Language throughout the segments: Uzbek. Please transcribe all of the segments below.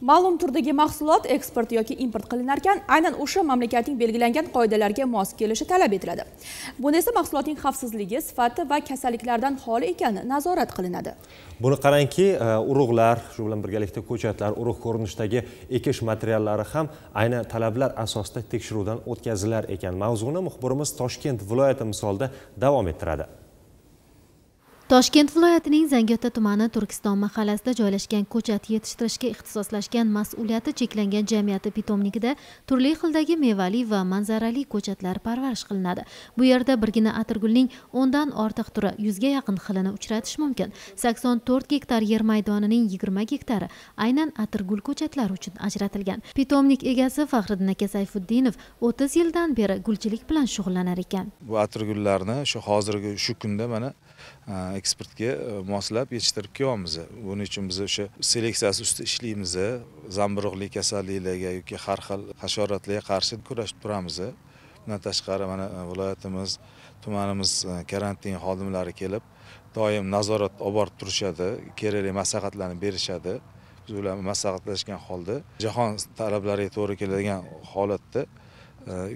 ma'lum turdagi mahsulot eksport yoki import qilinar ekan aynan o'sha mamlakatning belgilangan qoidalarga mos kelishi talab etiladi bunda esa mahsulotning xavfsizligi sifati va kasalliklardan xoli ekani nazorat qilinadi buni qarangki e, urug'lar shu bilan birgalikda ko'chatlar urug' ko'rinishidagi ekish materiallari ham aynan talablar asosida tekshiruvdan o'tkazilar ekan mavzuni muxbirimiz toshkent viloyati misolida davom ettiradi toshkent viloyatining zangiota tumani turkiston mahallasida joylashgan ko'chat yetishtirishga ixtisoslashgan mas'uliyati cheklangan jamiyati pitomnigida turli xildagi mevali va manzarali ko'chatlar parvarish qilinadi bu yerda birgina atirgulning o'ndan ortiq turi yuzga yaqin xilini uchratish mumkin sakson to'rt gektar yer maydonining yigirma gektari aynan atirgul ko'chatlari uchun ajratilgan pitomnik egasi faxriddin aka sayfuddinov o'ttiz yildan beri gulchilik bilan shug'ullanar ekan bu atirgullarni shu hozirgi shu kunda mana e, eksportga e, moslab yetishtirib kelyapmiz buning uchun biz o'sha seleksiyasi ustida ishlaymiz zamburug'li kasalliklarga yoki har xil hasharotlarga qarshi kurashib turamiz bundan tashqari mana e, viloyatimiz tumanimiz e, karantin xodimlari kelib doim nazorat olib borib turishadi kerakli maslahatlarni berishadi biz ular maslahatlashgan holda jahon talablariga to'g'ri keladigan holatda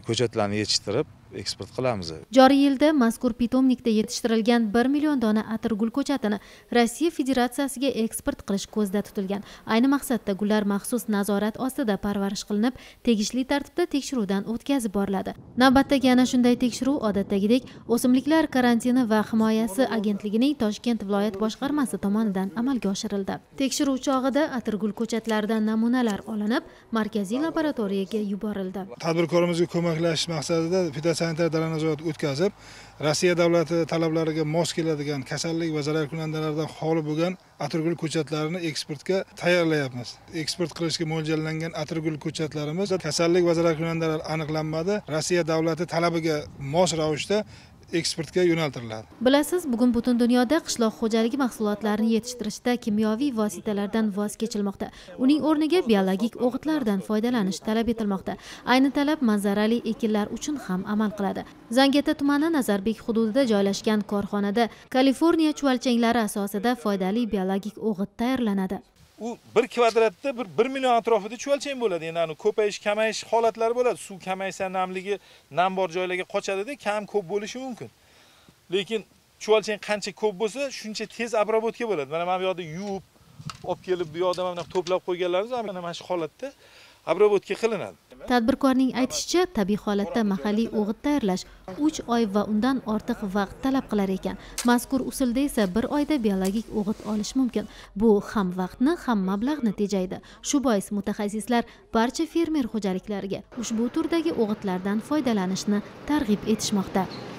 ko'chatlarni yetishtirib eksport qilamiz joriy yilda mazkur pitomnikda yetishtirilgan 1 million dona atirgul ko'chatini rossiya federatsiyasiga eksport qilish ko'zda tutilgan ayni maqsadda gullar maxsus nazorat ostida parvarish qilinib tegishli tartibda tekshiruvdan o'tkazib boriladi navbatdagi ana shunday tekshiruv odatdagidek o'simliklar karantini va himoyasi agentligining toshkent viloyat boshqarmasi tomonidan amalga oshirildi tekshiruv chog'ida atirgul ko'chatlaridan namunalar olinib markaziy laboratoriyaga yuborildi tadbirkorimizga ko'maklashish maqsadida federatsiya sanitar dalanazovat o'tkazib rossiya davlati talablariga mos keladigan kasallik va zararkunandalardan xoli bo'lgan atirgul ko'chatlarini eksportga tayyorlayapmiz eksport qilishga mo'ljallangan atirgul ko'chatlarimiz kasallik va zararkunandalar aniqlanmadi rossiya davlati talabiga mos ravishda eksportga yo'naltiriladi bilasiz bugun butun dunyoda qishloq xo'jaligi mahsulotlarini yetishtirishda kimyoviy vositalardan voz kechilmoqda uning o'rniga biologik o'g'itlardan foydalanish talab etilmoqda ayni talab manzarali ekinlar uchun ham amal qiladi zangiota tumani nazarbek hududida joylashgan korxonada kaliforniya chuvalchanglari asosida foydali biologik o'g'it tayyorlanadi u 1 kvadratda bir 1 million atrofida chuvalchang bo'ladi endi ani ko'payish kamayish holatlari bo'ladi suv kamaysa namligi nam bor joylarga qochadida kam ko'p bo'lishi mumkin lekin chuvalchang qancha ko'p bo'lsa shuncha tez обработка bo'ladi mana mana bu yoqda yuvib olib kelib bu yoqda mana bunaqa to'plab qo'yganlarimiz mana mana shu holatda обработка qilinadi tadbirkorning aytishicha tabiiy holatda mahalliy o'g'it tayyorlash uch oy va undan ortiq vaqt talab qilar ekan mazkur usulda esa bir oyda biologik o'g'it olish mumkin bu ham vaqtni ham mablag'ni tejaydi shu bois mutaxassislar barcha fermer xo'jaliklariga ushbu turdagi o'g'itlardan foydalanishni targ'ib etishmoqda